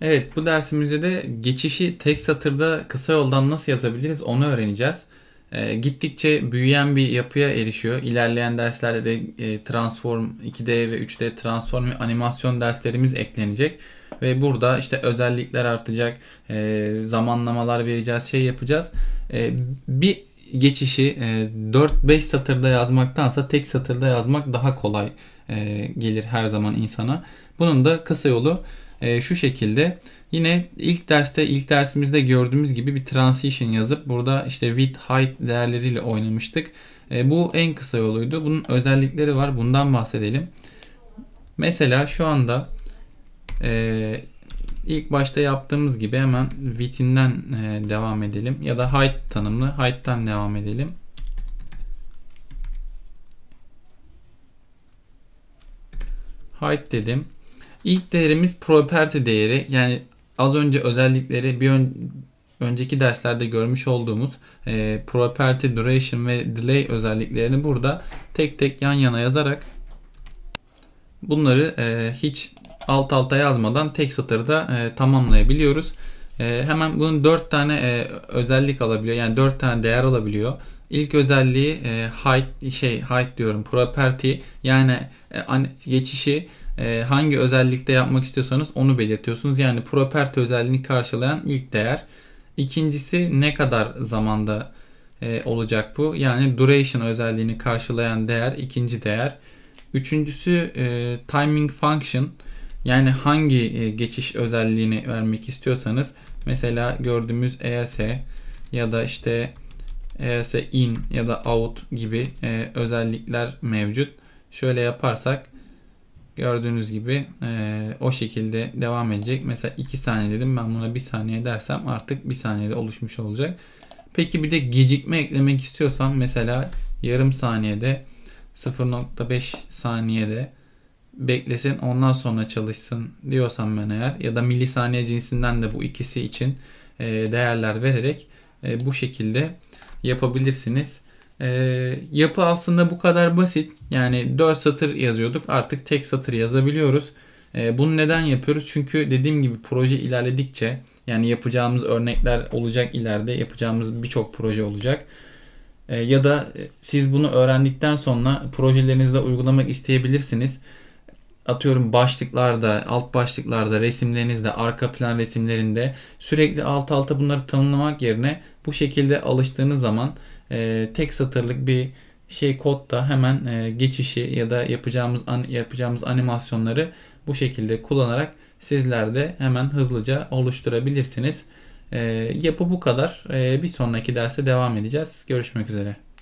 Evet bu dersimizde de geçişi tek satırda kısa yoldan nasıl yazabiliriz onu öğreneceğiz. E, gittikçe büyüyen bir yapıya erişiyor. İlerleyen derslerde de e, Transform 2D ve 3D transform ve animasyon derslerimiz eklenecek. Ve burada işte özellikler artacak, e, zamanlamalar vereceğiz, şey yapacağız. E, bir geçişi e, 4-5 satırda yazmaktansa tek satırda yazmak daha kolay e, gelir her zaman insana. Bunun da kısa yolu e, şu şekilde yine ilk derste ilk dersimizde gördüğümüz gibi bir transition yazıp burada işte width height değerleriyle oynamıştık. E, bu en kısa yoluydu. Bunun özellikleri var. Bundan bahsedelim. Mesela şu anda e, ilk başta yaptığımız gibi hemen width'inden e, devam edelim. Ya da height tanımlı height'tan devam edelim. Height dedim. İlk değerimiz property değeri. Yani az önce özellikleri bir ön, önceki derslerde görmüş olduğumuz e, property, duration ve delay özelliklerini burada tek tek yan yana yazarak bunları e, hiç alt alta yazmadan tek satırda e, tamamlayabiliyoruz. E, hemen bunun 4 tane e, özellik alabiliyor. Yani 4 tane değer alabiliyor. İlk özelliği e, height şey height diyorum property yani e, an, geçişi e, hangi özellikte yapmak istiyorsanız onu belirtiyorsunuz. Yani property özelliğini karşılayan ilk değer. İkincisi ne kadar zamanda e, olacak bu? Yani duration özelliğini karşılayan değer ikinci değer. Üçüncüsü e, timing function yani hangi e, geçiş özelliğini vermek istiyorsanız mesela gördüğümüz ES ya da işte ise in ya da out gibi e, özellikler mevcut. Şöyle yaparsak gördüğünüz gibi e, o şekilde devam edecek. Mesela 2 saniye dedim ben buna 1 saniye dersem artık 1 saniyede oluşmuş olacak. Peki bir de gecikme eklemek istiyorsam, mesela yarım saniyede 0.5 saniyede beklesin ondan sonra çalışsın diyorsam ben eğer ya da milisaniye cinsinden de bu ikisi için e, değerler vererek e, bu şekilde yapabilirsiniz. E, yapı aslında bu kadar basit. Yani 4 satır yazıyorduk. Artık tek satır yazabiliyoruz. E, bunu neden yapıyoruz? Çünkü dediğim gibi proje ilerledikçe yani yapacağımız örnekler olacak ileride yapacağımız birçok proje olacak. E, ya da siz bunu öğrendikten sonra projelerinizde uygulamak isteyebilirsiniz atıyorum başlıklarda, alt başlıklarda, resimlerinizde, arka plan resimlerinde sürekli alt alta bunları tanımlamak yerine bu şekilde alıştığınız zaman e, tek satırlık bir şey kodda hemen e, geçişi ya da yapacağımız an, yapacağımız animasyonları bu şekilde kullanarak sizler de hemen hızlıca oluşturabilirsiniz. E, yapı bu kadar. E, bir sonraki derse devam edeceğiz. Görüşmek üzere.